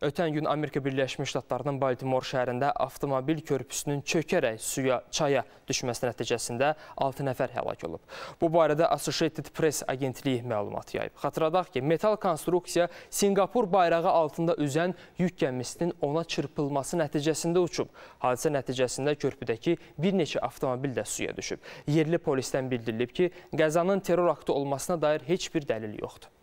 Ötən gün Amerika Birləşmiş Ştatlarının Baltimor şəhərində avtomobil körpüsünün çökərək suya, çaya düşməsi nəticəsində 6 nəfər həlak olub. Bu barədə Associated Press agentliyi məlumat yayıb. Xatırladaq ki, metal konstruksiya Singapur bayrağı altında üzən yük gəmisinin ona çırpılması nəticəsində uçub. Hadisə nəticəsində körpüdəki bir neçə avtomobil də suya düşüb. Yerli polisdən bildirilib ki, qəzanın terror aktı olmasına dair heç bir dəlil yoxdur.